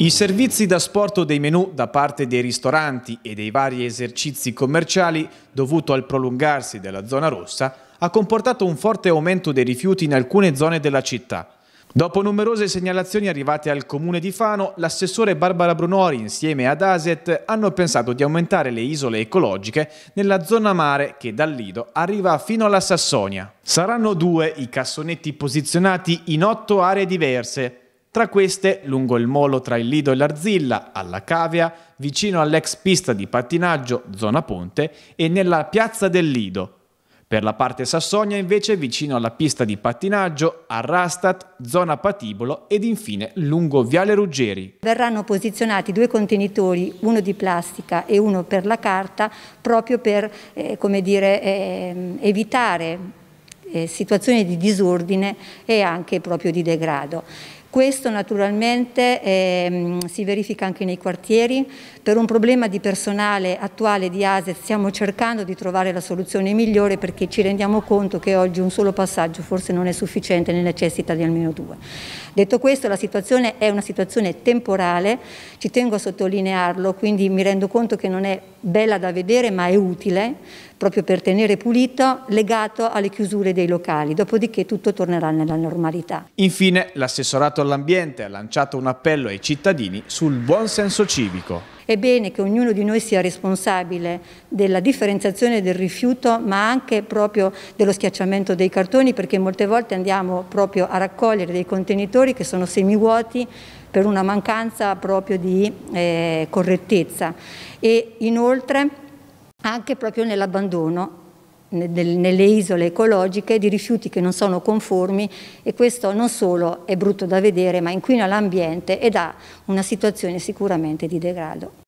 I servizi da sporto dei menù da parte dei ristoranti e dei vari esercizi commerciali, dovuto al prolungarsi della zona rossa, ha comportato un forte aumento dei rifiuti in alcune zone della città. Dopo numerose segnalazioni arrivate al comune di Fano, l'assessore Barbara Brunori insieme ad ASET hanno pensato di aumentare le isole ecologiche nella zona mare che dal Lido arriva fino alla Sassonia. Saranno due i cassonetti posizionati in otto aree diverse, tra queste, lungo il molo tra il Lido e l'Arzilla, alla Cavia, vicino all'ex pista di pattinaggio, zona ponte, e nella piazza del Lido. Per la parte sassonia, invece, vicino alla pista di pattinaggio, a Rastat, zona patibolo ed infine lungo Viale Ruggeri. Verranno posizionati due contenitori, uno di plastica e uno per la carta, proprio per eh, dire, eh, evitare eh, situazioni di disordine e anche proprio di degrado. Questo naturalmente ehm, si verifica anche nei quartieri. Per un problema di personale attuale di ASET stiamo cercando di trovare la soluzione migliore perché ci rendiamo conto che oggi un solo passaggio forse non è sufficiente, ne necessita di almeno due. Detto questo la situazione è una situazione temporale, ci tengo a sottolinearlo, quindi mi rendo conto che non è bella da vedere ma è utile proprio per tenere pulito, legato alle chiusure dei locali, dopodiché tutto tornerà nella normalità. Infine l'assessorato impatto all'ambiente ha lanciato un appello ai cittadini sul buon senso civico. È bene che ognuno di noi sia responsabile della differenziazione del rifiuto ma anche proprio dello schiacciamento dei cartoni perché molte volte andiamo proprio a raccogliere dei contenitori che sono semivuoti per una mancanza proprio di eh, correttezza e inoltre anche proprio nell'abbandono nelle isole ecologiche di rifiuti che non sono conformi e questo non solo è brutto da vedere ma inquina l'ambiente ed ha una situazione sicuramente di degrado.